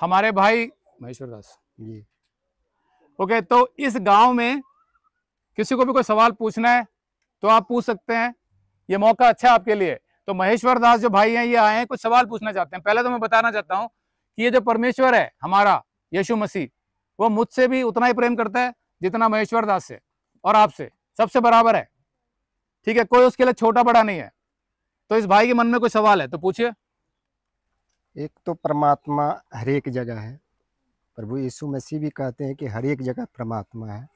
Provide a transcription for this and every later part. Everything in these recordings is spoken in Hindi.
हमारे भाई महेश्वर दास जी ओके तो इस गांव में किसी को भी कोई सवाल पूछना है तो आप पूछ सकते हैं ये मौका अच्छा आपके लिए तो महेश्वर दास जो भाई हैं ये आए हैं कुछ सवाल पूछना चाहते हैं पहले तो मैं बताना चाहता हूँ कि ये जो परमेश्वर है हमारा यशु मसीह वो मुझसे भी उतना ही प्रेम करता है जितना महेश्वर दास से और आपसे सबसे बराबर है ठीक है कोई उसके लिए छोटा बड़ा नहीं है तो इस भाई के मन में कोई सवाल है तो पूछिए एक तो परमात्मा हर एक जगह है प्रभु यीशु मसीह भी कहते हैं कि हर एक जगह परमात्मा है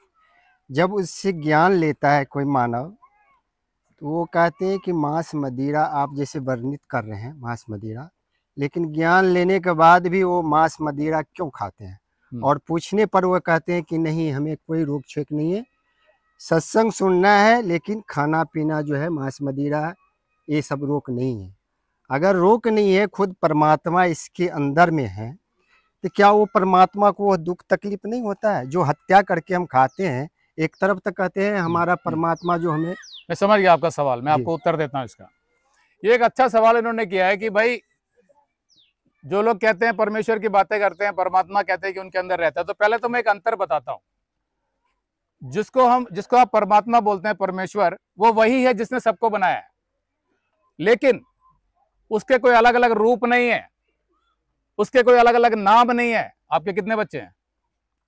जब उससे ज्ञान लेता है कोई मानव तो वो कहते हैं कि मांस मदिरा आप जैसे वर्णित कर रहे हैं मांस मदिरा लेकिन ज्ञान लेने के बाद भी वो मांस मदिरा क्यों खाते हैं हम्म। और पूछने पर वो कहते हैं कि नहीं हमें कोई रोक छेक नहीं है सत्संग सुनना है लेकिन खाना पीना जो है मांस मदिरा ये सब रोक नहीं है अगर रोक नहीं है खुद परमात्मा इसके अंदर में है तो क्या वो परमात्मा को वह दुख तकलीफ नहीं होता है जो हत्या करके हम खाते हैं एक तरफ तक तो कहते हैं हमारा परमात्मा जो हमें मैं समझ गया आपका सवाल मैं आपको उत्तर देता हूँ इसका ये एक अच्छा सवाल इन्होंने किया है कि भाई जो लोग कहते हैं परमेश्वर की बातें करते हैं परमात्मा कहते हैं कि उनके अंदर रहता है तो पहले तो मैं एक अंतर बताता हूँ जिसको हम जिसको आप परमात्मा बोलते हैं परमेश्वर वो वही है जिसने सबको बनाया है लेकिन उसके कोई अलग अलग रूप नहीं है उसके कोई अलग अलग नाम नहीं है आपके कितने बच्चे हैं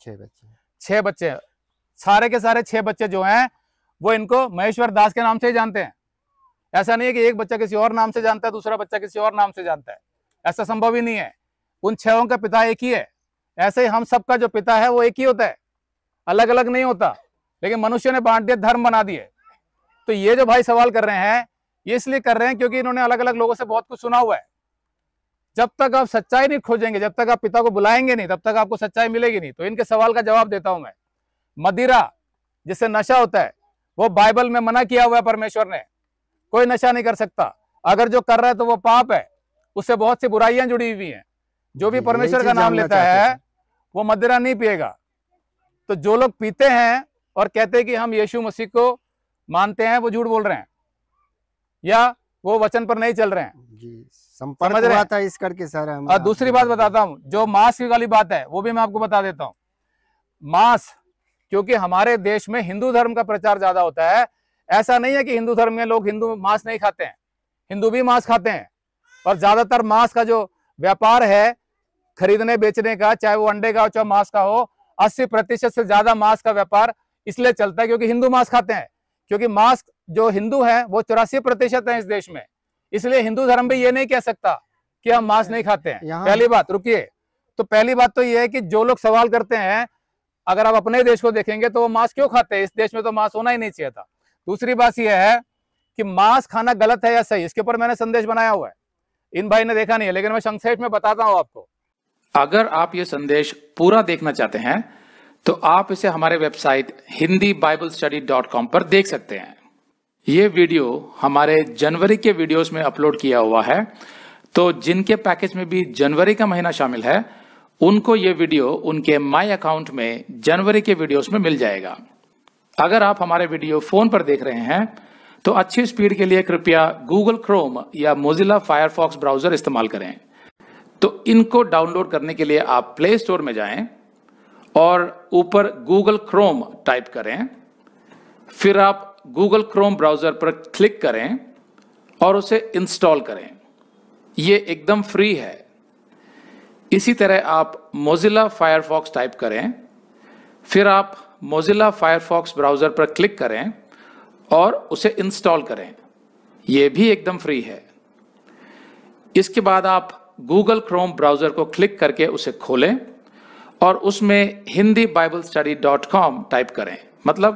छह बच्चे छह बच्चे सारे के सारे छह बच्चे जो हैं वो इनको महेश्वर दास के नाम से ही जानते हैं ऐसा नहीं है कि एक बच्चा किसी और नाम से जानता है दूसरा बच्चा किसी और नाम से जानता है ऐसा संभव ही नहीं है उन छहों का पिता एक ही है ऐसे ही हम सबका जो पिता है वो एक ही होता है अलग अलग नहीं होता लेकिन मनुष्य ने बांट दिया धर्म बना दिए तो ये जो भाई सवाल कर रहे हैं ये इसलिए कर रहे हैं क्योंकि इन्होंने अलग अलग लोगों से बहुत कुछ सुना हुआ है जब तक आप सच्चाई नहीं खोजेंगे जब तक आप पिता को बुलाएंगे नहीं तब तक आपको सच्चाई मिलेगी नहीं तो इनके सवाल का जवाब देता हूं मैं मदिरा जिससे नशा होता है वो बाइबल में मना किया हुआ है परमेश्वर ने कोई नशा नहीं कर सकता अगर जो कर रहा है तो वो पाप है उससे बहुत सी बुराइयां जुड़ी हुई हैं जो भी परमेश्वर का नाम लेता है वो मदिरा नहीं पिएगा तो जो लोग पीते हैं और कहते हैं कि हम यीशु मसीह को मानते हैं वो झूठ बोल रहे हैं या वो वचन पर नहीं चल रहे हैं समझ रहे है इस करके सारा और दूसरी बात बताता हूँ जो मांस की वाली बात है वो भी मैं आपको बता देता हूँ मांस क्योंकि हमारे देश में हिंदू धर्म का प्रचार ज्यादा होता है ऐसा नहीं है कि हिंदू धर्म में लोग हिंदू मांस नहीं खाते हैं हिंदू भी मांस खाते हैं और ज्यादातर मांस का जो व्यापार है खरीदने बेचने का चाहे वो अंडे का हो चाहे मांस का हो अस्सी प्रतिशत से ज्यादा मांस का व्यापार इसलिए चलता है क्योंकि हिंदू मांस खाते हैं क्योंकि मास्क जो हिंदू है वो चौरासी प्रतिशत है इस देश में इसलिए हिंदू धर्म भी ये नहीं कह सकता कि हम मास्क नहीं खाते हैं पहली बात रुकिए तो पहली बात तो ये है कि जो लोग सवाल करते हैं अगर आप अपने देश को देखेंगे तो वो मांस क्यों खाते हैं इस देश में तो मांस होना ही नहीं चाहिए था दूसरी बात यह है कि मांस खाना गलत है या सही इसके ऊपर मैंने संदेश बनाया हुआ है इन भाई ने देखा नहीं है लेकिन मैं संक्षेप में बताता हूँ आपको अगर आप ये संदेश पूरा देखना चाहते हैं तो आप इसे हमारे website Hindi Bible study dot com पर देख सकते हैं ये वीडियो हमारे जनवरी के वीडियोस में अपलोड किया हुआ है तो जिनके पैकेज में भी जनवरी का महीना शामिल है उनको ये वीडियो उनके माई अकाउंट में जनवरी के वीडियोस में मिल जाएगा अगर आप हमारे वीडियो फोन पर देख रहे हैं तो अच्छी स्पीड के लिए कृपया गूगल क्रोम या मोजिला फायरफॉक्स ब्राउजर इस्तेमाल करें तो इनको डाउनलोड करने के लिए आप प्ले स्टोर में जाएं और ऊपर गूगल क्रोम टाइप करें फिर आप गूगल क्रोम ब्राउज़र पर क्लिक करें और उसे इंस्टॉल करें ये एकदम फ्री है इसी तरह आप मोजिला फायरफॉक्स टाइप करें फिर आप मोजिला फायरफॉक्स ब्राउज़र पर क्लिक करें और उसे इंस्टॉल करें ये भी एकदम फ्री है इसके बाद आप गूगल क्रोम ब्राउज़र को क्लिक करके उसे खोलें और उसमें Hindi Bible study dot com type करें मतलब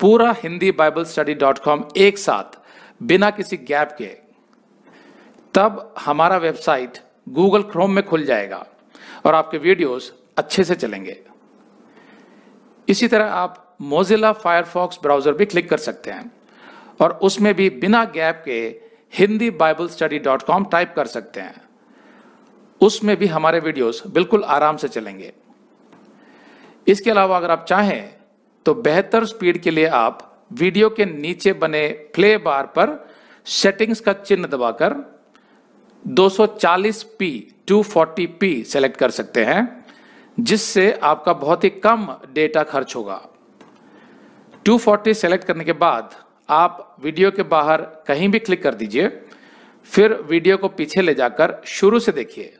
पूरा Hindi Bible study dot com एक साथ बिना किसी गैप के तब हमारा वेबसाइट गूगल क्रोम में खुल जाएगा और आपके वीडियोस अच्छे से चलेंगे इसी तरह आप मोजिला फायरफॉक्स ब्राउज़र भी क्लिक कर सकते हैं और उसमें भी बिना गैप के Hindi Bible study dot com type कर सकते हैं उसमें भी हमारे वीडियोस बिल्कुल आराम से चलेंगे इसके अलावा अगर आप चाहें तो बेहतर स्पीड के लिए आप वीडियो के नीचे बने प्ले बार पर सेटिंग्स का चिन्ह दबाकर 240p 240p सेलेक्ट कर सकते हैं जिससे आपका बहुत ही कम डेटा खर्च होगा 240 सेलेक्ट करने के बाद आप वीडियो के बाहर कहीं भी क्लिक कर दीजिए फिर वीडियो को पीछे ले जाकर शुरू से देखिए